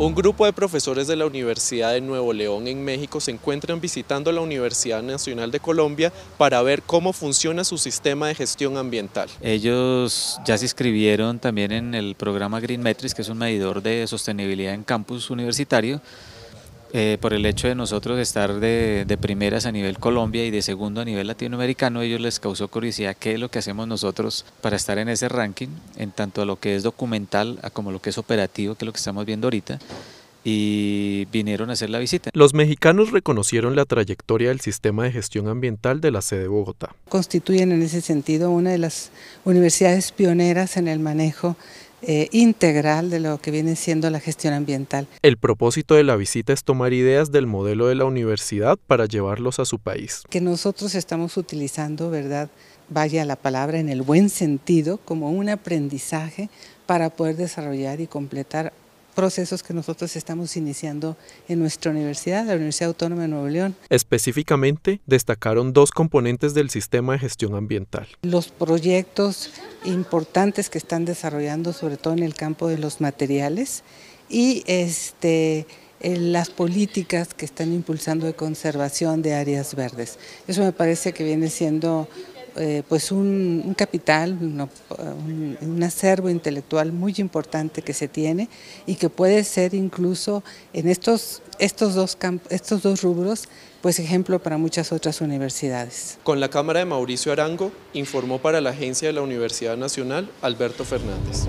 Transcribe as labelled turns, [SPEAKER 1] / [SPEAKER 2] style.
[SPEAKER 1] Un grupo de profesores de la Universidad de Nuevo León en México se encuentran visitando la Universidad Nacional de Colombia para ver cómo funciona su sistema de gestión ambiental.
[SPEAKER 2] Ellos ya se inscribieron también en el programa Green Metrics, que es un medidor de sostenibilidad en campus universitario eh, por el hecho de nosotros estar de, primeras a nivel Colombia y de segundo a nivel latinoamericano, ellos les causó curiosidad qué es lo que hacemos nosotros para estar en ese ranking, en tanto a lo que es documental, a como lo que es operativo, que es lo que estamos viendo ahorita. Y vinieron a hacer la visita. Los mexicanos reconocieron la trayectoria del
[SPEAKER 1] sistema de gestión ambiental de la sede de Bogotá.
[SPEAKER 3] Constituyen en ese sentido una de las universidades pioneras en el manejo eh, integral de lo que viene siendo la gestión ambiental.
[SPEAKER 1] El propósito de la visita es tomar ideas del modelo de la universidad para llevarlos a su país.
[SPEAKER 3] Que nosotros estamos utilizando, ¿verdad? Vaya la palabra en el buen sentido, como un aprendizaje para poder desarrollar y completar procesos que nosotros estamos iniciando en nuestra universidad, la Universidad Autónoma de Nuevo León.
[SPEAKER 1] Específicamente, destacaron dos componentes del sistema de gestión ambiental.
[SPEAKER 3] Los proyectos importantes que están desarrollando, sobre todo en el campo de los materiales, y este, las políticas que están impulsando de conservación de áreas verdes. Eso me parece que viene siendo eh, pues un, capital, un, acervo intelectual muy importante que se tiene y que puede ser incluso en estos, dos, estos dos rubros pues ejemplo para muchas otras universidades.
[SPEAKER 1] Con la cámara de Mauricio Arango, informó para la agencia de la Universidad Nacional Alberto Fernández.